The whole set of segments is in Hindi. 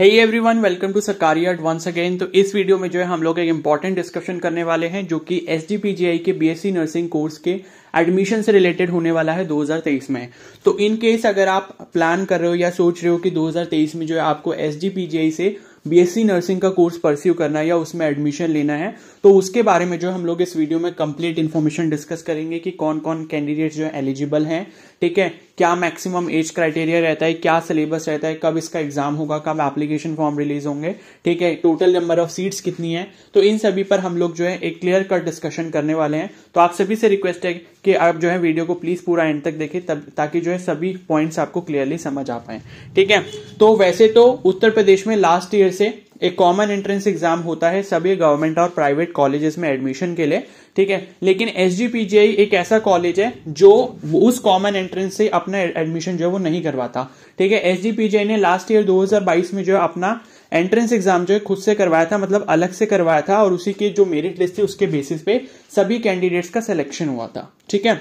है एवरी वन वेलकम टू सरकारी अर्ट वंस अगेन तो इस वीडियो में जो है हम लोग एक इम्पॉर्टेंट डिस्कशन करने वाले हैं जो कि एस के बीएससी नर्सिंग कोर्स के एडमिशन से रिलेटेड होने वाला है 2023 में तो इनकेस अगर आप प्लान कर रहे हो या सोच रहे हो कि 2023 में जो है आपको एस से बीएससी नर्सिंग का कोर्स परस्यू करना है या उसमें एडमिशन लेना है तो उसके बारे में जो हम लोग इस वीडियो में कंप्लीट इन्फॉर्मेशन डिस्कस करेंगे कि कौन कौन कैंडिडेट जो एलिजिबल हैं ठीक है क्या मैक्सिमम एज क्राइटेरिया रहता है क्या सिलेबस रहता है कब इसका एग्जाम होगा कब एप्लीकेशन फॉर्म रिलीज होंगे ठीक है टोटल नंबर ऑफ सीट्स कितनी है तो इन सभी पर हम लोग जो है एक क्लियर कट डिस्कशन करने वाले हैं तो आप सभी से रिक्वेस्ट है कि आप जो है वीडियो को प्लीज पूरा एंड तक देखें तब ताकि जो है सभी पॉइंट्स आपको क्लियरली समझ आ पाए ठीक है तो वैसे तो उत्तर प्रदेश में लास्ट ईयर से एक कॉमन एंट्रेंस एग्जाम होता है सभी गवर्नमेंट और प्राइवेट कॉलेजेस में एडमिशन के लिए ठीक है लेकिन एस एक ऐसा कॉलेज है जो उस कॉमन एंट्रेंस से अपना एडमिशन जो है वो नहीं करवाता ठीक है एस ने लास्ट ईयर 2022 में जो है अपना एंट्रेंस एग्जाम जो है खुद से करवाया था मतलब अलग से करवाया था और उसी के जो मेरिट लिस्ट थी उसके बेसिस पे सभी कैंडिडेट्स का सिलेक्शन हुआ था ठीक है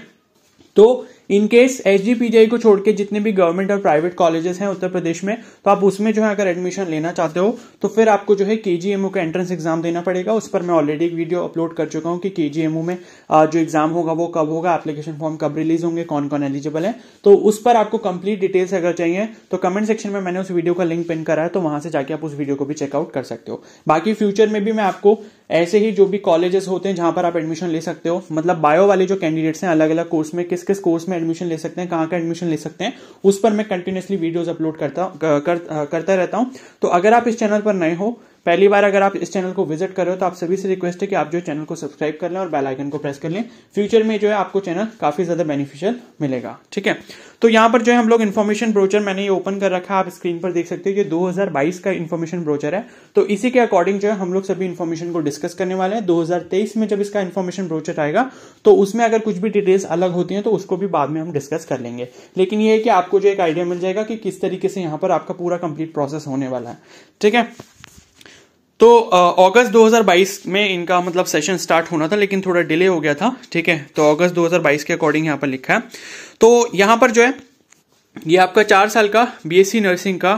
तो इनकेस एस जी को छोड़ के जितने भी गवर्नमेंट और प्राइवेट कॉलेजेस हैं उत्तर प्रदेश में तो आप उसमें जो है अगर एडमिशन लेना चाहते हो तो फिर आपको जो है केजीएमओ का एंट्रेंस एग्जाम देना पड़ेगा उस पर मैं ऑलरेडी एक वीडियो अपलोड कर चुका हूँ कि केजीएमओ में जो एग्जाम होगा वो कब होगा एप्लीकेशन फॉर्म कब रिलीज होंगे कौन कौन एलिजिबल है तो उस पर आपको कंप्लीट डिटेल्स अगर चाहिए तो कमेंट सेक्शन में मैंने उस वीडियो का लिंक पिन करा है तो वहां से जाके आप उस वीडियो को भी चेकआउट कर सकते हो बाकी फ्यूचर में भी मैं आपको ऐसे ही जो भी कॉलेजेस होते हैं जहां पर आप एडमिशन ले सकते हो मतलब बायो वाले जो कैंडिडेट्स हैं अलग अलग कोर्स में किस किस कोर्स में एडमिशन ले सकते हैं कहाँ का एडमिशन ले सकते हैं उस पर मैं कंटिन्यूसली वीडियोज अपलोड करता कर, करता रहता हूं तो अगर आप इस चैनल पर नए हो पहली बार अगर आप इस चैनल को विजिट कर रहे हो तो आप सभी से रिक्वेस्ट है कि आप जो चैनल को सब्सक्राइब कर लें और बेल आइकन को प्रेस कर लें फ्यूचर में जो है आपको चैनल काफी ज्यादा बेनिफिशियल मिलेगा ठीक है तो यहाँ पर जो है हम लोग इन्फॉर्मेशन ब्रोचर मैंने ये ओपन कर रखा है आप स्क्रीन पर देख सकते हो ये 2022 का इन्फॉर्मेशन ब्रोचर है तो इसी के अकॉर्डिंग जो है हम लोग सभी इन्फॉर्मेशन को डिस्कस करने वाले हैं 2023 में जब इसका इन्फॉर्मेशन ब्रोचर आएगा तो उसमें अगर कुछ भी डिटेल्स अलग होती है तो उसको भी बाद में हम डिस्कस कर लेंगे लेकिन ये है कि आपको जो एक आइडिया मिल जाएगा कि किस तरीके से यहाँ पर आपका पूरा कंप्लीट प्रोसेस होने वाला है ठीक है तो अगस्त 2022 में इनका मतलब सेशन स्टार्ट होना था लेकिन थोड़ा डिले हो गया था ठीक है तो अगस्त 2022 के अकॉर्डिंग यहां पर लिखा है तो यहां पर जो है ये आपका चार साल का बीएससी नर्सिंग का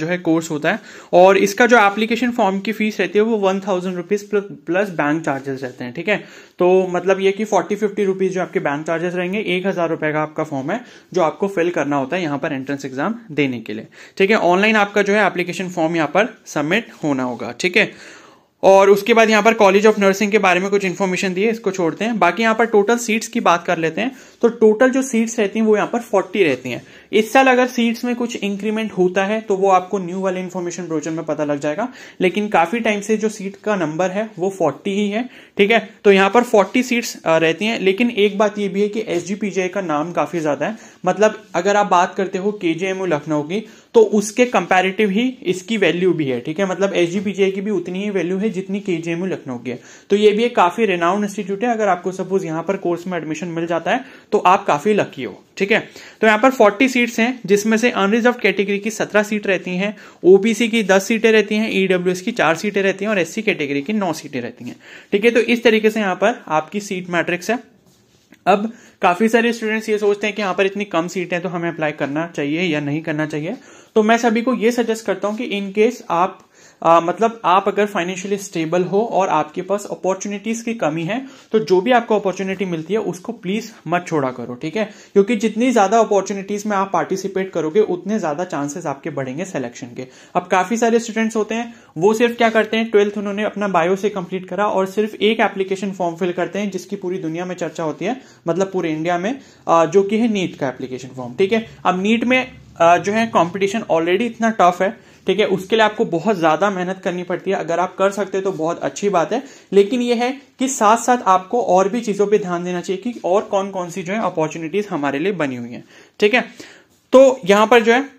जो है कोर्स होता है और इसका जो एप्लीकेशन फॉर्म की फीस रहती है वो one thousand rupees plus bank charges रहते हैं ठीक है तो मतलब ये कि फोर्टी फिफ्टी रुपीज जो आपके बैंक चार्जेस रहेंगे एक हजार रुपए का आपका फॉर्म है जो आपको फिल करना होता है यहाँ पर एंट्रेंस एग्जाम देने के लिए ठीक है ऑनलाइन आपका जो है एप्लीकेशन फॉर्म यहाँ पर सबमिट होना होगा ठीक है और उसके बाद यहाँ पर कॉलेज ऑफ नर्सिंग के बारे में कुछ इन्फॉर्मेशन दिए इसको छोड़ते हैं बाकी यहाँ पर टोटल सीट्स की बात कर लेते हैं तो टोटल जो सीट्स रहती हैं वो यहाँ पर फोर्टी रहती हैं इस साल अगर सीट्स में कुछ इंक्रीमेंट होता है तो वो आपको न्यू वाले इन्फॉर्मेशन ब्रोचर में पता लग जाएगा लेकिन काफी टाइम से जो सीट का नंबर है वो फोर्टी ही है ठीक है तो यहां पर फोर्टी सीट्स रहती हैं लेकिन एक बात ये भी है कि एस का नाम काफी ज्यादा है मतलब अगर आप बात करते हो के लखनऊ की तो उसके कंपेरेटिव ही इसकी वैल्यू भी है ठीक है मतलब एस की भी उतनी ही वैल्यू है जितनी के लखनऊ की है तो ये भी एक काफी रेनाउंड इंस्टीट्यूट है अगर आपको सपोज यहां पर कोर्स में एडमिशन मिल जाता है तो आप काफी लकी हो ठीक है तो यहाँ पर 40 सीट्स हैं जिसमें से अनरिजर्व कैटेगरी की 17 सीट रहती हैं ओबीसी की 10 सीटें रहती हैं ईडब्ल्यूएस e की 4 सीटें रहती हैं और एससी कैटेगरी की 9 सीटें रहती हैं ठीक है तो इस तरीके से यहाँ पर आपकी सीट मैट्रिक्स है अब काफी सारे स्टूडेंट्स ये सोचते हैं कि यहाँ पर इतनी कम सीट है तो हमें अप्लाई करना चाहिए या नहीं करना चाहिए तो मैं सभी को ये सजेस्ट करता हूँ कि इनकेस आप आ, मतलब आप अगर फाइनेंशियली स्टेबल हो और आपके पास अपॉर्चुनिटीज की कमी है तो जो भी आपको अपॉर्चुनिटी मिलती है उसको प्लीज मत छोड़ा करो ठीक है क्योंकि जितनी ज्यादा अपॉर्चुनिटीज में आप पार्टिसिपेट करोगे उतने ज्यादा चांसेस आपके बढ़ेंगे सिलेक्शन के अब काफी सारे स्टूडेंट्स होते हैं वो सिर्फ क्या करते हैं ट्वेल्थ उन्होंने अपना बायो से कंप्लीट करा और सिर्फ एक एप्लीकेशन फॉर्म फिल करते हैं जिसकी पूरी दुनिया में चर्चा होती है मतलब पूरे इंडिया में जो कि है नीट का एप्लीकेशन फॉर्म ठीक है अब नीट में जो है कंपटीशन ऑलरेडी इतना टफ है ठीक है उसके लिए आपको बहुत ज्यादा मेहनत करनी पड़ती है अगर आप कर सकते हैं तो बहुत अच्छी बात है लेकिन यह है कि साथ साथ आपको और भी चीजों पर ध्यान देना चाहिए कि और कौन कौन सी जो है अपॉर्चुनिटीज हमारे लिए बनी हुई है ठीक है तो यहां पर जो है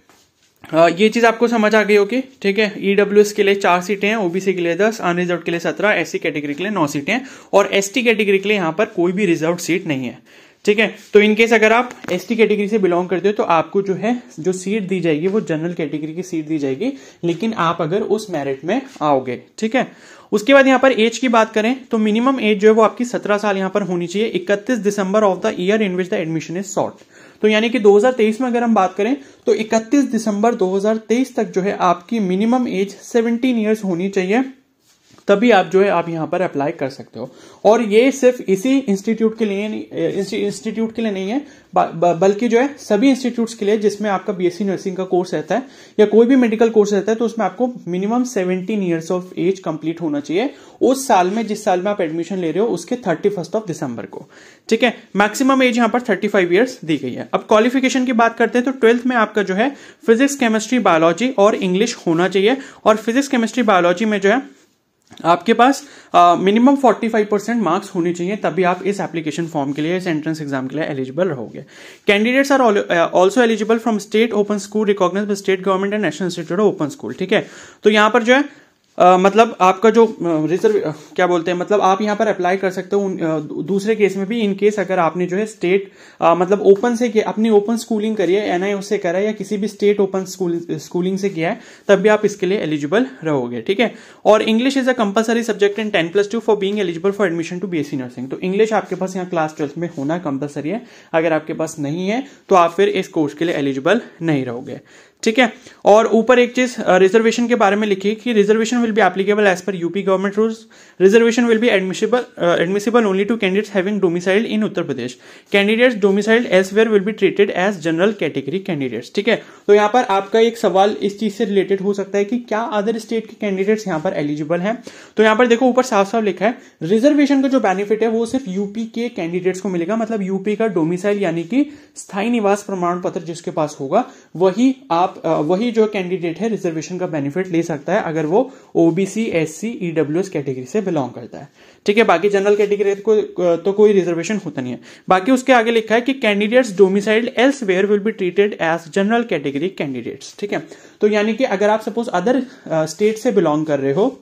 ये चीज आपको समझ आ गई होगी ठीक है ईडब्ल्यू e के लिए चार सीटें हैं ओबीसी के लिए दस अनरिजर्व के लिए सत्रह एससी कैटेगरी के लिए नौ सीटें हैं और एसटी कैटेगरी के लिए यहां पर कोई भी रिजर्व सीट नहीं है ठीक है तो इनकेस अगर आप एस कैटेगरी से बिलोंग करते हो तो आपको जो है जो सीट दी जाएगी वो जनरल कैटेगरी की सीट दी जाएगी लेकिन आप अगर उस मेरिट में आओगे ठीक है उसके बाद यहाँ पर एज की बात करें तो मिनिमम एज जो है वो आपकी सत्रह साल यहाँ पर होनी चाहिए इकतीस December of the year in which the admission is sought तो यानी कि 2023 में अगर हम बात करें तो 31 दिसंबर 2023 तक जो है आपकी मिनिमम एज 17 इयर्स होनी चाहिए तभी आप जो है आप यहाँ पर अप्लाई कर सकते हो और ये सिर्फ इसी इंस्टीट्यूट के लिए इंस्टीट्यूट के लिए नहीं है बल्कि जो है सभी इंस्टीट्यूट के लिए जिसमें आपका बीएससी नर्सिंग का कोर्स रहता है या कोई भी मेडिकल कोर्स रहता है तो उसमें आपको minimum seventeen years of age complete होना चाहिए उस साल में जिस साल में आप एडमिशन ले रहे हो उसके थर्टी फर्स्ट ऑफ दिसंबर को ठीक है मैक्सिमम एज यहां पर थर्टी फाइव ईयर्स दी गई है अब क्वालिफिकेशन की बात करते हैं तो ट्वेल्थ में आपका जो है फिजिक्स केमिस्ट्री बायोलॉजी और इंग्लिश होना चाहिए और फिजिक्स केमिस्ट्री बायोलॉजी में जो है आपके पास minimum forty five percent marks होने चाहिए तभी आप इस एप्लीकेशन फॉर्म के लिए इस एंट्रेंस एग्जाम के लिए एलिजिबल रहोगे candidates are also eligible from state open school recognise by state government and national institute of open school ठीक है तो यहाँ पर जो है आ, मतलब आपका जो रिजर्व क्या बोलते हैं मतलब आप यहाँ पर अप्लाई कर सकते हो दूसरे केस में भी इन केस अगर आपने जो है स्टेट मतलब ओपन से किया अपनी ओपन स्कूलिंग करी है एनआईओ से करा है या किसी भी स्टेट ओपन स्कूल स्कूलिंग से किया है तब भी आप इसके लिए एलिजिबल रहोगे ठीक है और English is a compulsory subject in ten plus two for being eligible for admission to B S nursing तो इंग्लिश आपके पास यहाँ क्लास ट्वेल्थ में होना कंपलसरी है अगर आपके पास नहीं है तो आप फिर इस कोर्स के लिए एलिजिबल नहीं रहोगे ठीक है और ऊपर एक चीज रिजर्वेशन के बारे में लिखी कि reservation will be applicable as per UP government rules reservation will be admissible admissible only to candidates having domiciled in Uttar Pradesh candidates domiciled where will be treated as general category candidates ठीक है तो यहाँ पर आपका एक सवाल इस चीज से रिलेटेड हो सकता है कि क्या अदर स्टेट के कैंडिडेट्स यहाँ पर एलिजिबल है तो यहाँ पर देखो ऊपर साफ साफ लिखा है रिजर्वेशन का जो बेनिफिट है वो सिर्फ यूपी के कैंडिडेट्स को मिलेगा मतलब यूपी का डोमिसाइल यानी कि स्थायी निवास प्रमाण पत्र जिसके पास होगा वही आप वही जो कैंडिडेट है रिजर्वेशन का बेनिफिट ले सकता है अगर वो OBC S C EW S category से बिलोंग करता है ठीक है बाकी जनरल कैटेगरी को तो कोई रिजर्वेशन होता नहीं है बाकी उसके आगे लिखा है कि candidates domiciled elsewhere will be treated as general category candidates ठीक है तो यानी कि अगर आप सपोज अदर स्टेट से बिलोंग कर रहे हो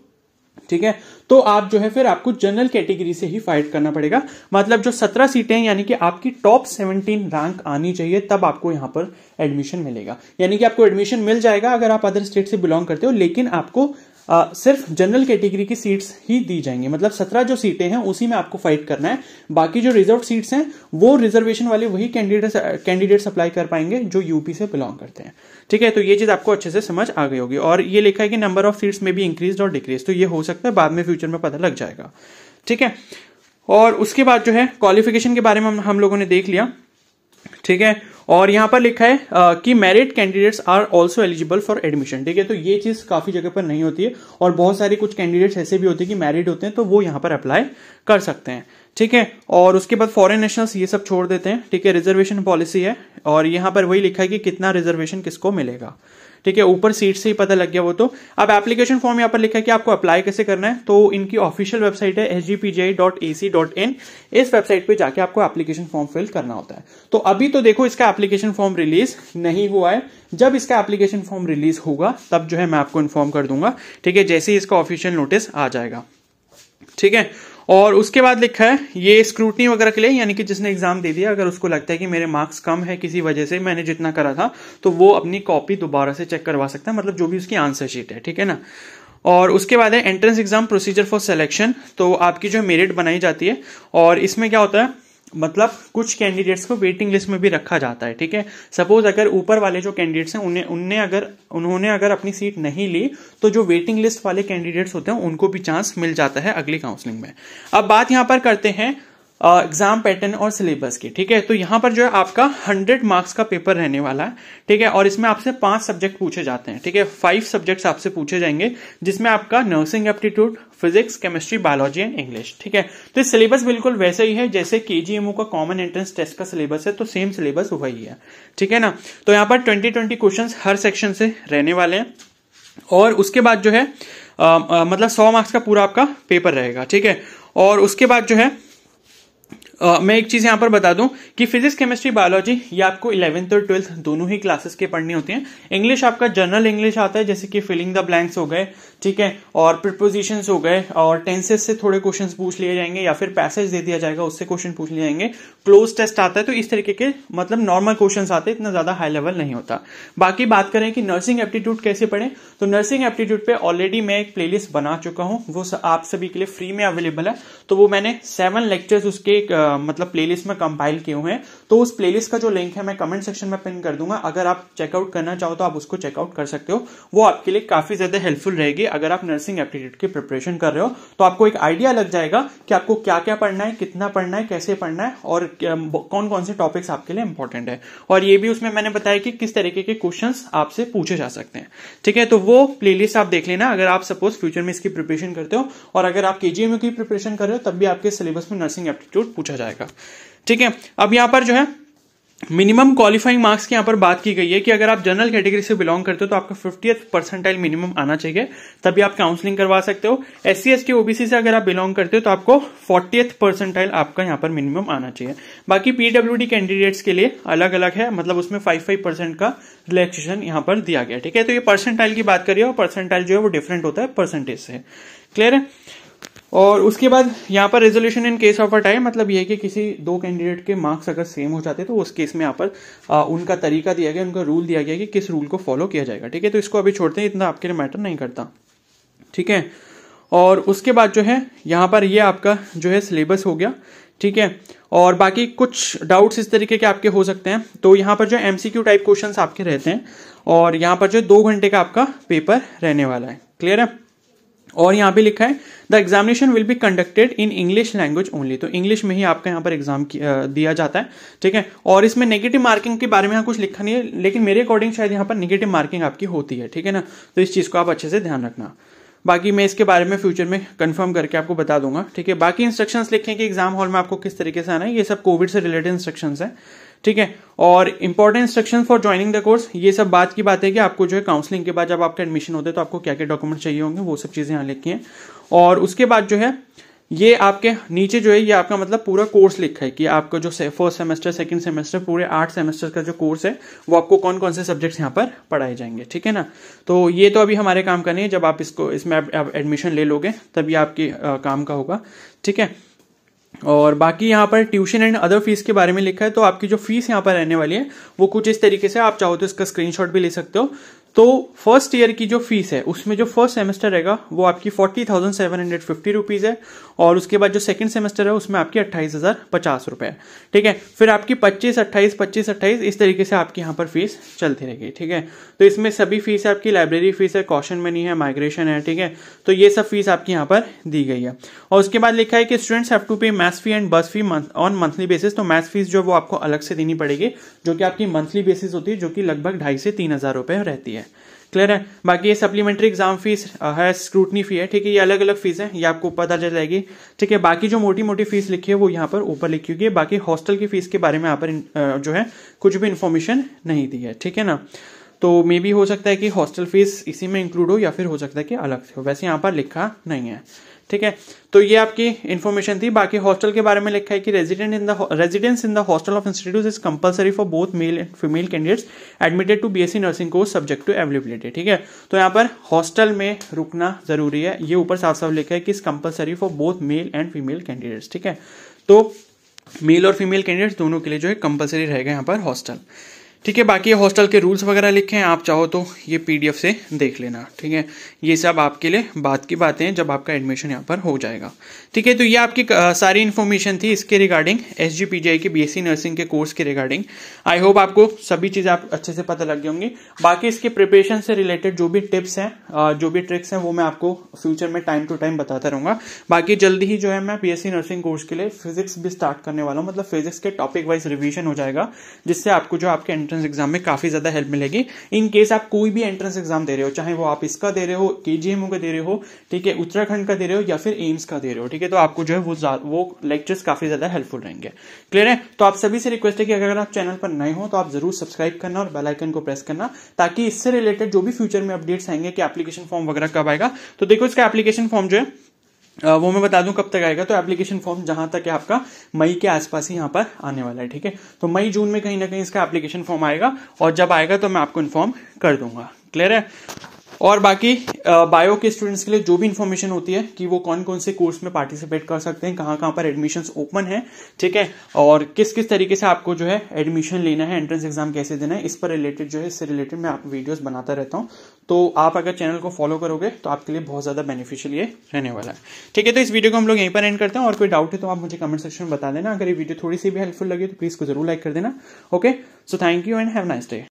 ठीक है तो आप जो है फिर आपको जनरल कैटेगरी से ही फाइट करना पड़ेगा मतलब जो सत्रह सीटें हैं यानी कि आपकी टॉप सेवनटीन रैंक आनी चाहिए तब आपको यहां पर एडमिशन मिलेगा यानी कि आपको एडमिशन मिल जाएगा अगर आप अदर स्टेट से बिलोंग करते हो लेकिन आपको आ, सिर्फ जनरल कैटेगरी की सीट्स ही दी जाएंगी मतलब सत्रह जो सीटें हैं उसी में आपको फाइट करना है बाकी जो रिजर्व सीट्स हैं वो रिजर्वेशन वाले वही कैंडिडेट कैंडिडेट्स अप्लाई कर पाएंगे जो यूपी से बिलोंग करते हैं ठीक है तो ये चीज़ आपको अच्छे से समझ आ गई होगी और ये लिखा है कि नंबर ऑफ सीट्स में भी इंक्रीज और डिक्रीज तो ये हो सकता है बाद में फ्यूचर में पता लग जाएगा ठीक है और उसके बाद जो है क्वालिफिकेशन के बारे में हम, हम लोगों ने देख लिया ठीक है और यहां पर लिखा है आ, कि married candidates are also eligible for admission ठीक है तो ये चीज काफी जगह पर नहीं होती है और बहुत सारे कुछ कैंडिडेट्स ऐसे भी होते हैं कि मैरिड होते हैं तो वो यहां पर अप्लाई कर सकते हैं ठीक है और उसके बाद फॉरेन नेशनल्स ये सब छोड़ देते हैं ठीक है रिजर्वेशन पॉलिसी है और यहाँ पर वही लिखा है कि कितना रिजर्वेशन किसको मिलेगा ठीक है ऊपर सीट से ही पता लग गया वो तो अब एप्लीकेशन फॉर्म यहाँ पर लिखा है कि आपको अप्लाई कैसे करना है तो इनकी ऑफिशियल वेबसाइट है एच इस वेबसाइट पे जाके आपको एप्लीकेशन फॉर्म फिल करना होता है तो अभी तो देखो इसका एप्लीकेशन फॉर्म रिलीज नहीं हुआ है जब इसका एप्लीकेशन फॉर्म रिलीज होगा तब जो है मैं आपको इन्फॉर्म कर दूंगा ठीक है जैसे ही इसका ऑफिशियल नोटिस आ जाएगा ठीक है और उसके बाद लिखा है ये स्क्रूटनी वगैरह के लिए यानी कि जिसने एग्जाम दे दिया अगर उसको लगता है कि मेरे मार्क्स कम है किसी वजह से मैंने जितना करा था तो वो अपनी कॉपी दोबारा से चेक करवा सकता है मतलब जो भी उसकी आंसर शीट है ठीक है ना और उसके बाद है entrance exam procedure for selection तो आपकी जो मेरिट बनाई जाती है और इसमें क्या होता है मतलब कुछ कैंडिडेट्स को वेटिंग लिस्ट में भी रखा जाता है ठीक है सपोज अगर ऊपर वाले जो कैंडिडेट्स हैं उन्हें उनने अगर उन्होंने अगर अपनी सीट नहीं ली तो जो वेटिंग लिस्ट वाले कैंडिडेट्स होते हैं उनको भी चांस मिल जाता है अगली काउंसलिंग में अब बात यहां पर करते हैं एग्जाम uh, पैटर्न और सिलेबस के ठीक है तो यहां पर जो है आपका हंड्रेड मार्क्स का पेपर रहने वाला है ठीक है और इसमें आपसे पांच सब्जेक्ट पूछे जाते हैं ठीक है फाइव सब्जेक्ट्स आपसे पूछे जाएंगे जिसमें आपका nursing aptitude physics chemistry biology and English ठीक है तो सिलेबस बिल्कुल वैसे ही है जैसे के का कॉमन एंट्रेंस टेस्ट का सिलेबस है तो सेम सिलेबस वही है ठीक है ना तो यहाँ पर ट्वेंटी ट्वेंटी क्वेश्चन हर सेक्शन से रहने वाले हैं और उसके बाद जो है आ, आ, मतलब सौ मार्क्स का पूरा आपका पेपर रहेगा ठीक है और उसके बाद जो है मैं एक चीज यहां पर बता दूं कि फिजिक्स केमिस्ट्री बायोलॉजी ये आपको इलेवेंथ और ट्वेल्थ दोनों ही क्लासेस के पढ़नी होती हैं इंग्लिश आपका जनरल इंग्लिश आता है जैसे कि फिलिंग द ब्लैंक्स हो गए ठीक है और प्रिपोजिशन हो गए और टेंसेस से थोड़े क्वेश्चन पूछ लिए जाएंगे या फिर पैसेज दे दिया जाएगा उससे क्वेश्चन पूछ लिए जाएंगे क्लोज टेस्ट आता है तो इस तरीके के मतलब नॉर्मल क्वेश्चन आते हैं इतना ज्यादा हाई लेवल नहीं होता बाकी बात करें कि नर्सिंग एप्टीट्यूड कैसे पढ़े तो नर्सिंग एप्टीट्यूड पे ऑलरेडी मैं एक प्लेलिस्ट बना चुका हूं वो आप सभी के लिए फ्री में अवेलेबल है तो वो मैंने सेवन लेक्चर्स उसके मतलब प्लेलिस्ट में कंपाइल किए हुए हैं तो उस प्लेलिस्ट का जो लिंक है मैं कमेंट सेक्शन में पिन कर दूंगा अगर आप चेकआउट करना चाहो तो आप उसको चेकआउट कर सकते हो वो आपके लिए काफी ज्यादा हेल्पफुल रहेगी अगर आप नर्सिंग एप्टीट्यूड की प्रिपरेशन कर रहे हो तो आपको एक आइडिया लग जाएगा कि आपको क्या क्या पढ़ना है कितना पढ़ना है कैसे पढ़ना है और कौन कौन से टॉपिक्स आपके लिए इंपॉर्टेंट है और ये भी उसमें मैंने बताया कि किस तरीके के क्वेश्चन आपसे पूछे जा सकते हैं ठीक है तो वो प्लेलिस्ट आप देख लेना अगर आप सपोज फ्यूचर में इसकी प्रिपरेशन करते हो और अगर आप केजीएमयू की प्रिपरेशन कर रहे हो तब भी आपके सिलेबस में नर्सिंग एप्टीट्यूड पूछा पूछा अच्छा जाएगा ठीक है अब यहां पर जो है मिनिमम क्वालिफाइंग मार्क्स की यहां पर बात की गई है कि अगर आप जनरल कैटेगरी से बिलोंग करते हो तो आपका फिफ्टी परसेंटाइल मिनिमम आना चाहिए तभी आप काउंसलिंग करवा सकते हो एस सी एस के ओबीसी से अगर आप बिलोंग करते हो तो आपको फोर्टी परसेंटाइल आपका यहां पर मिनिमम आना चाहिए बाकी पीडब्ल्यू कैंडिडेट्स के लिए अलग अलग है मतलब उसमें फाइव फाइव परसेंट का रिलैक्सेशन यहां पर दिया गया ठीक है तो ये परसेंटाइल की बात करिए और परसेंटाइल जो है वो डिफरेंट होता है परसेंटेज से क्लियर है और उसके बाद यहाँ पर resolution in case of a time मतलब ये है कि किसी दो कैंडिडेट के मार्क्स अगर सेम हो जाते तो उस केस में यहाँ पर उनका तरीका दिया गया उनका रूल दिया गया कि किस रूल को फॉलो किया जाएगा ठीक है तो इसको अभी छोड़ते हैं इतना आपके लिए मैटर नहीं करता ठीक है और उसके बाद जो है यहाँ पर ये आपका जो है सिलेबस हो गया ठीक है और बाकी कुछ डाउट्स इस तरीके के आपके हो सकते हैं तो यहाँ पर जो एम टाइप क्वेश्चन आपके रहते हैं और यहाँ पर जो दो घंटे का आपका पेपर रहने वाला है क्लियर है और यहाँ पे लिखा है the examination will be conducted in English language only तो इंग्लिश में ही आपका यहाँ पर एग्जाम दिया जाता है ठीक है और इसमें नेगेटिव मार्किंग के बारे में यहाँ कुछ लिखा नहीं है लेकिन मेरे अकॉर्डिंग शायद यहाँ पर नेगेटिव मार्किंग आपकी होती है ठीक है ना तो इस चीज़ को आप अच्छे से ध्यान रखना बाकी मैं इसके बारे में फ्यूचर में कंफर्म करके आपको बता दूंगा ठीक है बाकी इंस्ट्रक्शंस लिखें कि एग्जाम हॉल में आपको किस तरीके से आना है ये सब कोविड से रिलेटेड इंस्ट्रक्शंस है ठीक है और important instruction for joining the course ये सब बात की बात है कि आपको जो है काउंसलिंग के बाद जब आपका एडमिशन होता है तो आपको क्या क्या डॉक्यूमेंट चाहिए होंगे वो सब चीज़ें यहाँ लिखी हैं और उसके बाद जो है ये आपके नीचे जो है ये आपका मतलब पूरा कोर्स लिखा है कि आपका जो से, फर्स्ट सेमेस्टर सेकंड सेमेस्टर पूरे आठ सेमेस्टर का जो कोर्स है वो आपको कौन कौन से सब्जेक्ट्स यहाँ पर पढ़ाए जाएंगे ठीक है ना तो ये तो अभी हमारे काम का नहीं है जब आप इसको इसमें आप, एडमिशन ले लोगे तभी आपके आ, काम का होगा ठीक है और बाकी यहाँ पर ट्यूशन एंड अदर फीस के बारे में लिखा है तो आपकी जो फीस यहाँ पर रहने वाली है वो कुछ इस तरीके से आप चाहो तो इसका स्क्रीनशॉट भी ले सकते हो तो फर्स्ट ईयर की जो फीस है उसमें जो फर्स्ट सेमेस्टर रहेगा वो आपकी forty thousand seven hundred fifty rupees है और उसके बाद जो सेकंड सेमेस्टर है उसमें आपकी अट्ठाईस हज़ार पचास रुपए है ठीक है फिर आपकी पच्चीस अट्ठाईस पच्चीस अट्ठाईस इस तरीके से आपकी यहाँ पर फीस चलती रहेगी ठीक है तो इसमें सभी फीस है आपकी लाइब्रेरी फीस है कॉशन मनी है माइग्रेशन है ठीक है तो ये सब फीस आपकी यहाँ पर दी गई है और उसके बाद लिखा है कि students have to pay maths fee and bus fee on monthly basis तो मैथ्स फीस जो वो आपको अलग से देनी पड़ेगी जो कि आपकी मंथली बेसिस होती है जो कि लगभग ढाई से तीन हज़ार रुपये रहती है है क्लियर है बाकी ये सप्लीमेंट्री एग्जाम फीस है स्क्रूटनी फी है ठीक है ये अलग अलग फीस है ये आपको पता चल जाएगी ठीक है बाकी जो मोटी मोटी फीस लिखी है वो यहाँ पर ऊपर लिखी हुई है बाकी हॉस्टल की फीस के बारे में यहाँ पर जो है कुछ भी इन्फॉर्मेशन नहीं दी है ठीक है ना तो मे बी हो सकता है कि हॉस्टल फीस इसी में इंक्लूड हो या फिर हो सकता है कि अलग से हो वैसे यहाँ पर लिखा नहीं है ठीक है तो ये आपकी इन्फॉर्मेशन थी बाकी हॉस्टल के बारे में लिखा है कि resident in the residence in the hostel of institute is compulsory for both male and female candidates admitted to BSc nursing course subject to availability ठीक है तो यहाँ पर हॉस्टल में रुकना जरूरी है ये ऊपर साफ साफ लिखा है कि is compulsory for both male and female candidates ठीक है तो मेल और फीमेल कैंडिडेट्स दोनों के लिए जो है कंपलसरी रहेगा यहाँ पर हॉस्टल ठीक है बाकी हॉस्टल के रूल्स वगैरह लिखे हैं आप चाहो तो ये पीडीएफ से देख लेना ठीक है ये सब आपके लिए बात की बातें हैं जब आपका एडमिशन यहाँ पर हो जाएगा ठीक है तो ये आपकी सारी इन्फॉर्मेशन थी इसके रिगार्डिंग एस जी के बीएससी नर्सिंग के कोर्स के रिगार्डिंग आई होप आपको सभी चीज़ें आप अच्छे से पता लग गई होंगी बाकी इसके प्रिपरेशन से रिलेटेड जो भी टिप्स हैं जो भी ट्रिक्स हैं वो मैं आपको फ्यूचर में टाइम टू टाइम बताता रहूँगा बाकी जल्दी ही जो है मैं बीएससी नर्सिंग कोर्स के लिए फिजिक्स भी स्टार्ट करने वाला हूँ मतलब फिजिक्स के टॉपिक वाइज रिविजन हो जाएगा जिससे आपको जो आपके एंट्रेंस एग्जाम में काफी ज्यादा हेल्प मिलेगी इन केस आप कोई भी एंट्रेंस एग्जाम दे रहे हो चाहे वो आप इसका दे रहे हो केजीएमयू का दे रहे हो ठीक है उत्तराखंड का दे रहे हो या फिर एम्स का दे रहे हो ठीक है तो आपको जो है वो वो लेक्चर्स काफी ज्यादा हेल्पफुल रहेंगे क्लियर है तो आप सभी से रिक्वेस्ट है कि अगर आप चैनल पर नए हो तो आप जरूर सब्सक्राइब करना और बेलाइकन को प्रेस करना ताकि इससे रिलेटेड जो भी फ्यूचर में अपडेट्स आएंगे कि एप्लीकेशन फॉर्म वगैरह कब आएगा तो देखो इसका एप्लीकेशन फॉर्म जो है वो मैं बता दूं कब तक आएगा तो एप्लीकेशन फॉर्म जहां तक है आपका मई के आसपास ही यहाँ पर आने वाला है ठीक है तो मई जून में कहीं ना कहीं इसका एप्लीकेशन फॉर्म आएगा और जब आएगा तो मैं आपको इन्फॉर्म कर दूंगा क्लियर है और बाकी बायो के स्टूडेंट्स के लिए जो भी इन्फॉर्मेशन होती है कि वो कौन कौन से कोर्स में पार्टिसिपेट कर सकते हैं कहाँ कहाँ पर एडमिशन ओपन है ठीक है और किस किस तरीके से आपको जो है एडमिशन लेना है एंट्रेंस एग्जाम कैसे देना है इस पर रिलेटेड जो है इससे रिलेटेड मैं आप वीडियोस बनाता रहता हूँ तो आप अगर चैनल को फॉलो करोगे तो आपके लिए बहुत ज़्यादा बेनिफिशियल ये रहने वाला है ठीक है तो इस वीडियो को हम लोग यहीं पर एंड करते हैं और कोई डाउट है तो आप मुझे कमेंट सेक्शन में बता देना अगर ये वीडियो थोड़ी सी भी हेल्पफुल लगे तो प्लीज़ को जरूर लाइक कर देना okay so thank you and have nice day